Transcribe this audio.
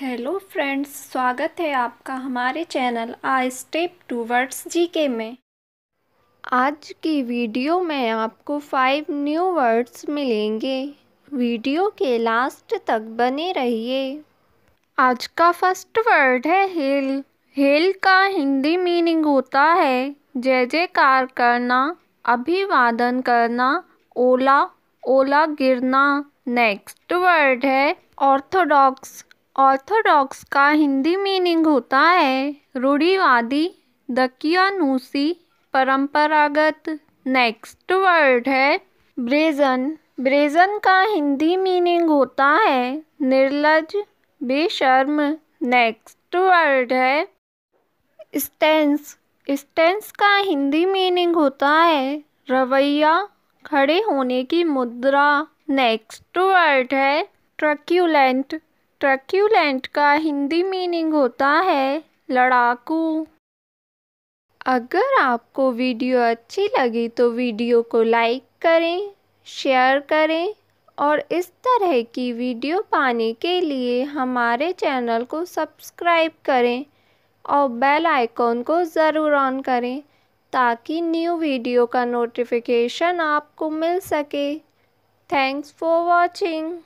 hello friends स्वागत है आपका हमारे channel a step towards GK में आज की वीडियो में आपको फाइव न्यू वर्ड्स मिलेंगे वीडियो के लास्ट तक बने रहिए आज का फर्स्ट वर्ड है हिल हिल का हिंदी मीनिंग होता है जय जयकार करना अभिवादन करना ओला ओला गिरना नेक्स्ट वर्ड है ऑर्थोडॉक्स ऑर्थोडॉक्स का हिंदी मीनिंग होता है रूढ़ीवादी दकियानूसी परंपरागत नेक्स्ट वर्ड है ब्रेजन ब्रेजन का हिंदी मीनिंग होता है निर्लज बेशर्म नेक्स्ट वर्ड है स्टेंस स्टेंस का हिंदी मीनिंग होता है रवैया खड़े होने की मुद्रा नेक्स्ट वर्ड है ट्रक्यूलेंट ट्रक्यूलेंट का हिंदी मीनिंग होता है लड़ाकू अगर आपको वीडियो अच्छी लगी तो वीडियो को लाइक करें शेयर करें और इस तरह की वीडियो पाने के लिए हमारे चैनल को सब्सक्राइब करें और बेल आइकॉन को ज़रूर ऑन करें ताकि न्यू वीडियो का नोटिफिकेशन आपको मिल सके थैंक्स फॉर वॉचिंग